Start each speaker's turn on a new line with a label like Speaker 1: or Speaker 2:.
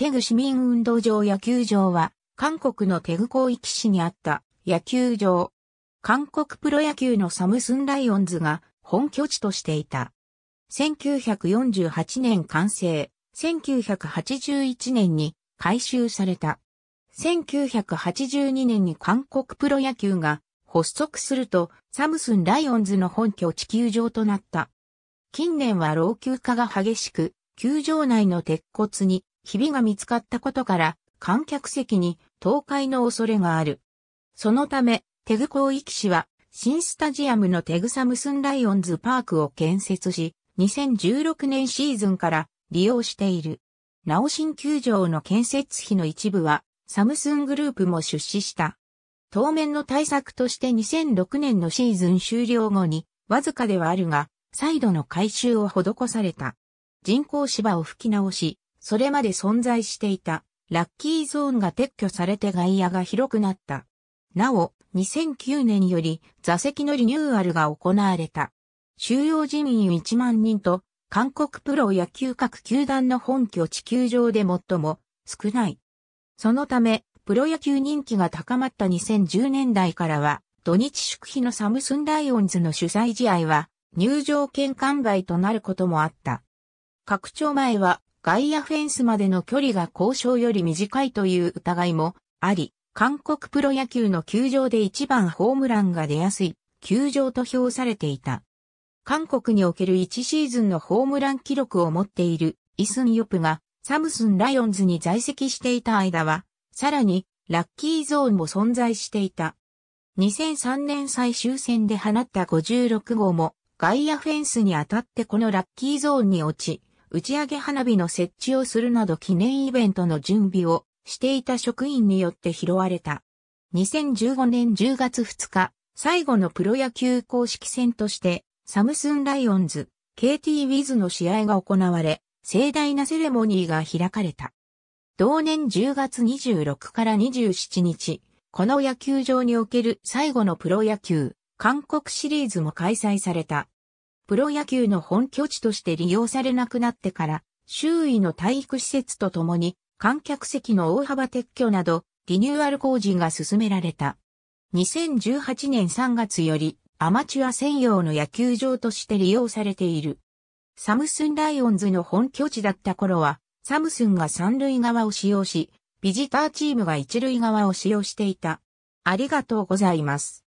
Speaker 1: テグ市民運動場野球場は、韓国のテグ広域市にあった野球場。韓国プロ野球のサムスンライオンズが本拠地としていた。1948年完成、1981年に改修された。1982年に韓国プロ野球が発足するとサムスンライオンズの本拠地球場となった。近年は老朽化が激しく、球場内の鉄骨にひびが見つかったことから、観客席に倒壊の恐れがある。そのため、テグ広域市は、新スタジアムのテグサムスンライオンズパークを建設し、2016年シーズンから利用している。なお新球場の建設費の一部は、サムスングループも出資した。当面の対策として2006年のシーズン終了後に、わずかではあるが、再度の改修を施された。人工芝を吹き直し、それまで存在していたラッキーゾーンが撤去されて外野が広くなった。なお、2009年より座席のリニューアルが行われた。収容人員1万人と、韓国プロ野球各球団の本拠地球上で最も少ない。そのため、プロ野球人気が高まった2010年代からは、土日祝日のサムスンライオンズの主催試合は、入場券完売となることもあった。拡張前は外野フェンスまでの距離が交渉より短いという疑いもあり、韓国プロ野球の球場で一番ホームランが出やすい球場と評されていた。韓国における1シーズンのホームラン記録を持っているイスンヨプがサムスンライオンズに在籍していた間は、さらにラッキーゾーンも存在していた。2003年最終戦で放った56号も外野フェンスに当たってこのラッキーゾーンに落ち、打ち上げ花火の設置をするなど記念イベントの準備をしていた職員によって拾われた。2015年10月2日、最後のプロ野球公式戦として、サムスンライオンズ、KT ウィズの試合が行われ、盛大なセレモニーが開かれた。同年10月26から27日、この野球場における最後のプロ野球、韓国シリーズも開催された。プロ野球の本拠地として利用されなくなってから、周囲の体育施設とともに、観客席の大幅撤去など、リニューアル工事が進められた。2018年3月より、アマチュア専用の野球場として利用されている。サムスンライオンズの本拠地だった頃は、サムスンが三塁側を使用し、ビジターチームが一塁側を使用していた。ありがとうございます。